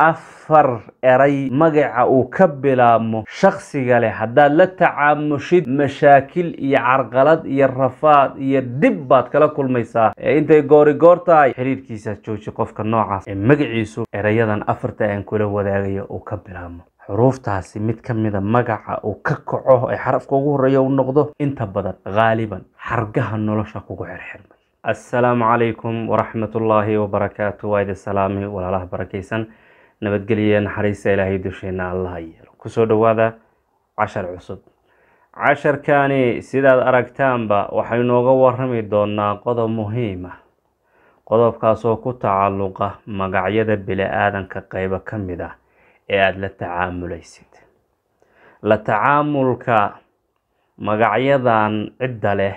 afar eray magaca uu ka bilaabmo shakhsiga leh haddaad la tacaamushid mashaakil iyo carqalad iyo rafaad iyo dhib baad kala kulmaysaa ee intay goori goor tahay xiriirkiisa jooji qofka noocaas ee magaciisu erayadan afarta aan kula wadaagayo uu ka bilaabmo xuruuftaasi mid ka mida magaca uu ka kaco ee xarafka ugu horreeya uu noqdo inta badan qaaliban xargaha nolosha kugu xirxirmay assalaamu calaykum waraxmatullaahi wabarakaatu waa salaami walaalaha barakaysan nabadgeliya naxariista ilaahay dusheena allaha yeelo kusoo dhawaada cashar cusub casharkani sidaad aragtaanba waxaynu nooga warami doonaa qodob muhiim ah qodobkaasoo ku tacalluqa magacyada bili-aadanka qeybo ka mid ah ee aada la tacaamulaysid la tacaamulka magacyadan cidda leh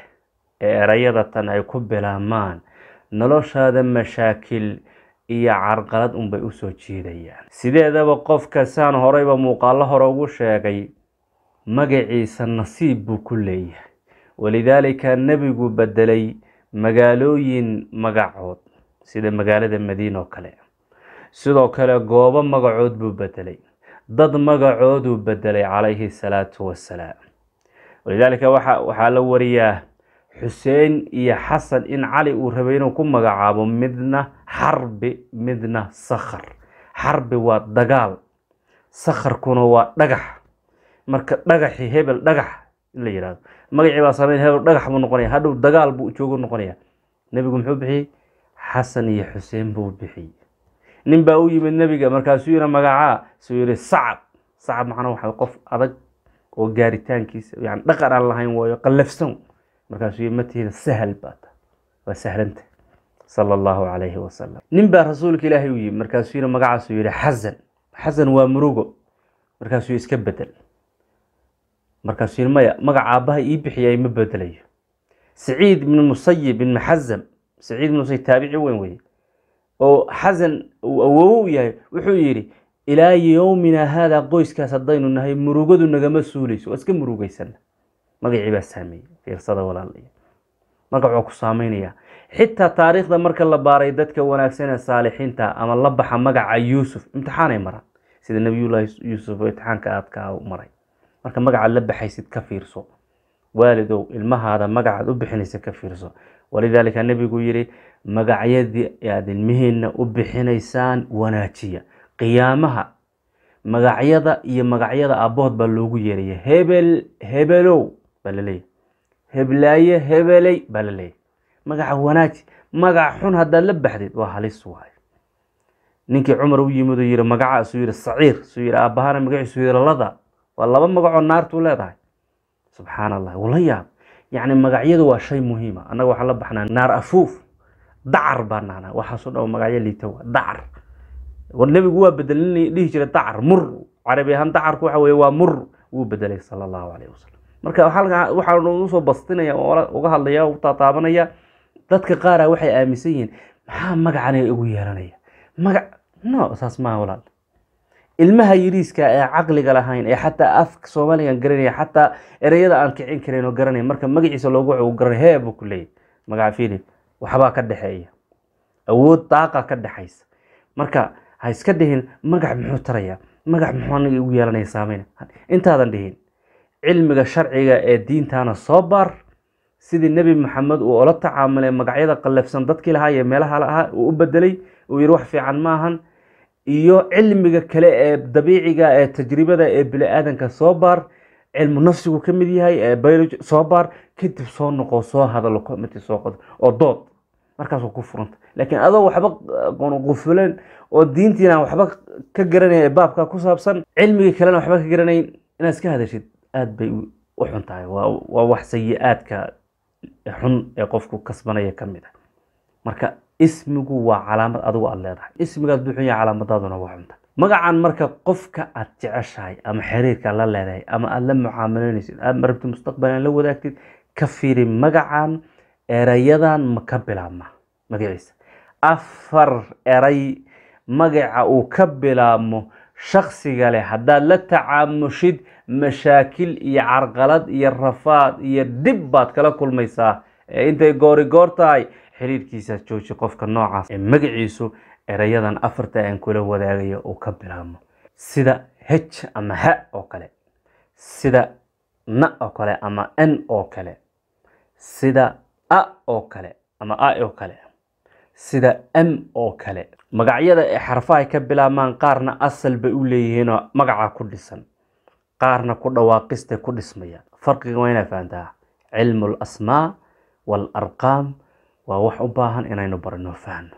ee erayada ay ku bilaabmaan noloshaada mashaakil iyo carqalad unbay usoo jiidayaan sideedaba qofka saan horayba muuqaalo hore ugu sheegay magaciisa nasiib buu ku leeyahay walidaalika nebigu bedelay magaalooyin magacood sida magaalada madiin oo kale sidoo kale goobo magacood buu bedelay dad magacooduu bedelay calayhi salaatu wasalaam walidaalika waxaa la wariyaa xuseen iyo xasan in cali uu rabay inuu ku magacaabo midna xarbi midna sakhar xarbi waa dagaal sakharkuna waa dhagax marka dhagaxi hebel dhagax in la yihahdo magacii baa sameyn hebel dhagax buu noqonaya hadhow dagaal buu joogu noqonaya nebigu muxuu bixiyey xasan iyo xuseen buu bixiyey nin baa u yimid nebiga markaasuu yina magacaa suu yihi sacab sacab macnaa waxa qof adag oo gaaritaankiisa yani dhaqan aan lahayn waayo qallafsan markaasuu ma tihiin sahal baa ta waa sahlanta sala allahu calayhi wasalam nin baa rasuulka ilaahay u yimi markaasuuna magacaasuu yihi xasan xasan waa murugo markaasuu iska bedel markaasuu yihi maya magaca aabbaha ii bixiyay ma bedelayo saciid bn musayib ibn xazam saciid ibn musayib taabici weyn weye oo xasan uu awoowo u yahay wuxuu yidhi ilaa yowmina haadaa qoyskaas haddaynu nahay murugadu nagama suulayso waa iska murugaysanna magacii baa saameeyey fiirsada walaaliyo marka wuxuu ku saameynayaa xitaa taariikhda marka la baaray dadka wanaagsan ee saalixiinta ama la baxa magaca yuusuf imtixaanay maraan sida nabiyullaahi yuusuf oo imtixaanka aad ka maray marka magacaad la baxaysid ka fiirso waalidow ilmahaada magacaad u bixinaysa ka fiirso walidaalika nebigu yidhi magacyadii aad ilmihiinna u bixinaysaan wanaajiya qiyaamaha magacyada iyo magacyada abood baa loogu yeeraya hebel hebelow baa laleeyahy heblaaye hebeley baa laleeyahy magaca wanaaji magaca xun haddaad la baxdid waa halis waay ninkii cumar u yimid u yihi magaca suu saciir suu yihi aabahana magaciisu yihi lada waa laba magacoo naartuu leedahay subxaan allah wula yaab yacni magacyadu waa shay muhiima annaga waxaan la baxnaa naar afuuf dacar baan nahnaa waxaaso dhan magacyo liita dacar war nebigu waa bedelin dhihi jira dacar mur carabi ahaan dacarku waxa weye waa mur wuu bedelay sala allahu calayh wasalam marka waxaa nagu soo bastinaya uga hadlaya tataabanaya dadka qaara ah waxay aaminsan yihiin maxaa magacan ugu yeelanaya magac no saas maaha walaal ilmaha yiriiska ee caqliga lahayn ee xataa afka soomaaligan garanaya xataa ereyada aan kicin karin oo garanaya marka magaciisa loogu garanay hee buu ku leeyahy magaca filip waxbaa ka dhexeeya awood daaqa ka dhexaysa marka ha iska dhihin magac muxuu taraya magac muxuu aniga igu yeelanaya saameyna intaadan dhihin cilmiga sharciga ee diintana soo baar sidii nebi maxamed uu ola tacaamulay magacyada qallafsan dadkii lahaa iyo meelaha lahaa uu u bedelay uu yidhi wax fiican maahan iyo cilmiga kale ee dabiiciga ah ee tajribada ee bini-aadanka soo baar cilmu nafsigu ka mid yahay ee biology soo baar kadib soo noqo soo hadalo comity soo qod oo dood markaas ku furanta laakiin adoo waxba qufuleen oo diintiina waxba ka garanaya ee baabka ku saabsan cilmigii kalena waxba ka garanayn inaad iska hadashid aad bay u xun tahay waa wax sayi-aadka xun ee qofku kasbanaya ka mid a ah. marka ismigu waa calaamad adigu aad leedahay ismigaad buu xun yahay calaamadaaduna waa xunta magacan marka qofka aad jeceshahay ama xiriirka la leedahay ama aad la mucaamaloynaysid aad marabtid mustaqbalan la wadaagtid ka fiiri magacan erayadan ma ka bilaabma magaciisa afar eray magaca uu ka bilaabmo shakhsiga leh haddaad la tacaamushid mashaakil iyo carqalad iyo rafaad iyo dhib baad kala kulmaysaa intay goori goor tahay xiriirkiisa jooji qofka noocaas ee magaciisu erayadan afarta aan kula wadaagayo uu ka bilaabmo sida h ama h oo kale sida na oo kale ama n oo kale sida a oo kale ama a oo kale sida m oo kale magacyada ee xarfahay ka bilaabmaan qaarna asal bay u leeyihiinoo magaca ku dhisan qaarna ku dhawaaqista ku dhismaya farqiga waa inaa fahantaa cilmu al asmaa waa wax u baahan inaynu barno fahno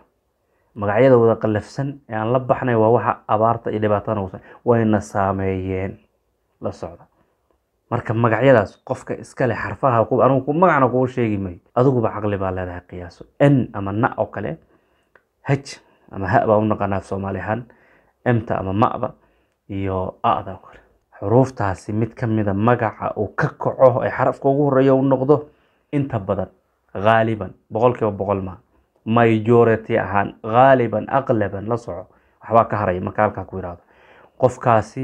magacyada wada qallafsan ee aan la baxnay waa waxa abaarta iyo dhibaatada nugusan wayna saameeyeen la socda marka magacyadaas qofka iskale leh xarfaha anugu magacna kugu sheegi maayo adiguba caqli baa leedahay qiyaaso n ama na oo kale haj ama ha baan u naqaanaa af soomaali ahaan emta ama ma'da iyo ada kale xuruuftaasi mid ka mida magaca uu ka kaco ee xarafka ugu horeeya u noqdo inta badan haaliban boqolkiiba boqol maa majority ahaan haaliban aqlaban la soco waxbaa ka haraya marka halkaa ku yihahdo qofkaasi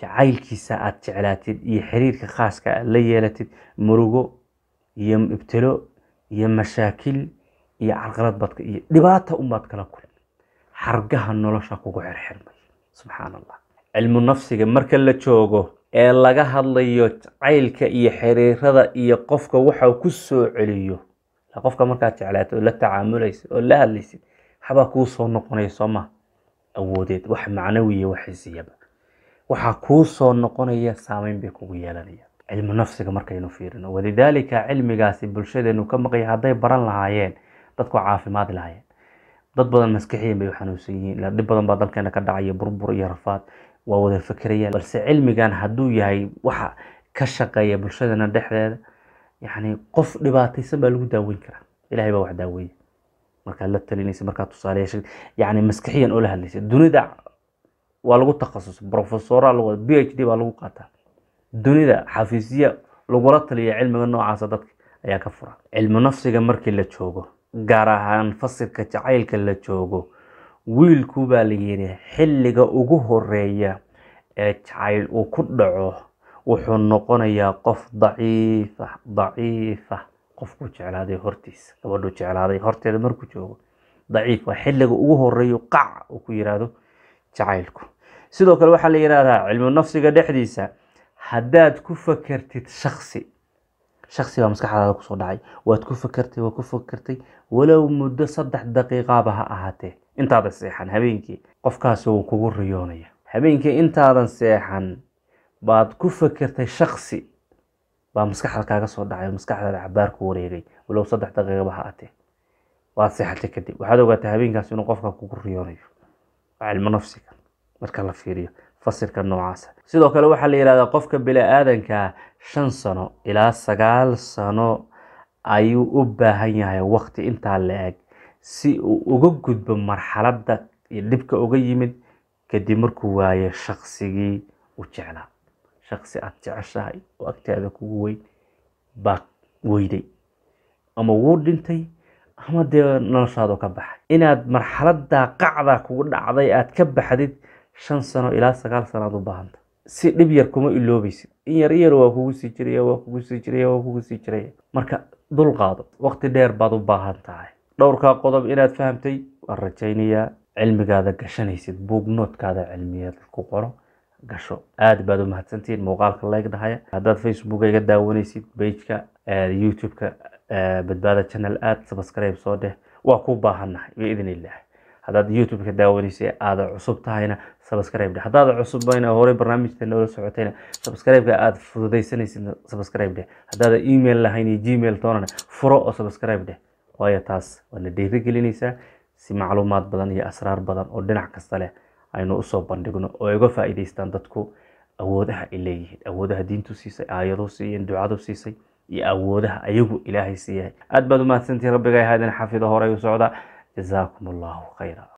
jacaylkiisa aada jeclaatid iyo xiriirka khaaska aad la yeelatid murugo iyo ibtilo iyo mashaakil iyo carqaladbadka iyo dhibaata unbaad kala kula xargaha nolosha kugu xirxirmay subxaan allah cilmu nafsiga marka la joogo ee laga hadlayo jacaylka iyo xiriirada iyo qofka waxa ku soo celiyo qofka markaad jeclaato oo la tacaamulaysid oo la hadlaysid habaa kuu soo noqonaya sooma awoodeed wax macnawiya waxisiyaba waxaa kuu soo noqonaya saameyn bay kugu yeelanaya cilmu nafsiga markaynu fiirino walidaalika cilmigaasi bulshadeenu ka maqaya hadday baran lahaayeen dadku caafimaad lahaayeen dad badan maskaxiyan bay u xanuunsan yihiin ilaa dhib badan baa dalkeena ka dhacaya burbur iyo rafaad waa wada fakerayaan balse cilmigan hadduu yahay waxa ka shaqeeya bulshadana dhexdeeda yacni qof dhibaataysan baa lagu daaweyn karaa ilahay baa wax daaweeya markaad la talinaysa markaad tusaaleyaasha yacni maskixiyan oo la hadlaysa dunida waa lagu takhasusay brofesoraa lagu b h d baa lagu qaataa dunida xafiisya lagula taliya cilmiga noocaasa dadka ayaa ka fura cilmu nafsiga markii la joogo gaar ahaan fasilka jacaylka la joogo wiilku baa la yidhi xilliga ugu horeeya ee jacayl uu ku dhaco wuxuu noqonayaa qof daciifa daciifa daciif ah, ah. qofku jeclaaday hortiisa gabadhu jeclaaday horteeda markuu joogo daciif waa ah, xilliga ugu horeeyo qac uu ku yidhaahdo jacaylku sidoo kale waxaa la yidhaahdaa cilmu nafsiga dhexdiisa haddaad ku fakertid shaksi shaksi baa maskaxdaada kusoo dhacay waad ku fakartay waad ku fakartay walow muddo saddex daqiiqaaba ha ahaatee intaadan seexan habeenkii qofkaasi wuu kugu riyoonaya habeenkii intaadan seexan baad ku fakertay shaksi baa maskaxda kaaga soo dhacay maskaxdaada cabaar ku wareegay walow saddex daqiiqaba ha ahaatee waad seexatay kadib waxaad ogaatay habeenkaasi inuu qofka kugu riyoonayo waa cilmo nafsiga marka la fiiriyo fasirka noocaasa sidoo kale waxaa la yihahdaa qofka bini aadankaa shan sano ilaa sagaal sano ayuu u baahan yahay waqti intaa la eg si uu uga gudbo marxaladda iyo dhibka uga yimid kadib markuu waayo shaqsigii u jeclaa shaqsi aada jeceshahay oo agtaada kugu weyn baa weyday ama wuu dhintay ama dee noloshaadu ka baxay inaad marxaladda qacdaa kugu dhacday aada ka baxdid shan sano ilaa sagaal sanaad u baahanta si dhib yar kuma iloobaysid in yar yar waa kugu sii jiraya waa kugu sii jiraya waa kugu sii jiraya marka dulqaado qaado waqti dheer baad u baahan tahay dhowrkaa qodob inaad fahamtay waan rajaynayaa cilmigaada gashanaysid buugnoodkaada cilmiyeed ku qoro gasho aada baad u mahadsantihiin muuqaalka dhahaya haddaad facebook iga daawanaysid bageka youtube-ka badbaada channel aada sabscribe soo dheh waa ku baahannahay biidn illah haddaad youtube-ka daawanaysay aada cusub tahayna sabscribe haddaad cusubbayna horey barnaamijta noola socotayna sabscribe-ka aada fududaysanaysid sabscribe haddaada email lahayn iyo gmail toonana furo oo sabscribe dheh waayo taas waa na dhiirigelinaysaa si macluumaad badan iyo asraar badan oo dhinac kasta leh aynu usoo bandhigno oo ay faa'iidaystaan dadku awoodaha ay leeyihiin awoodaha diintu siisay aayaduu siiyeen ducadu siisay iyo awoodaha ayagu ilaahay siiyay aad baad umahadsantihin rabbiga ahaadin xafido horey u socda جزاكم الله خيرا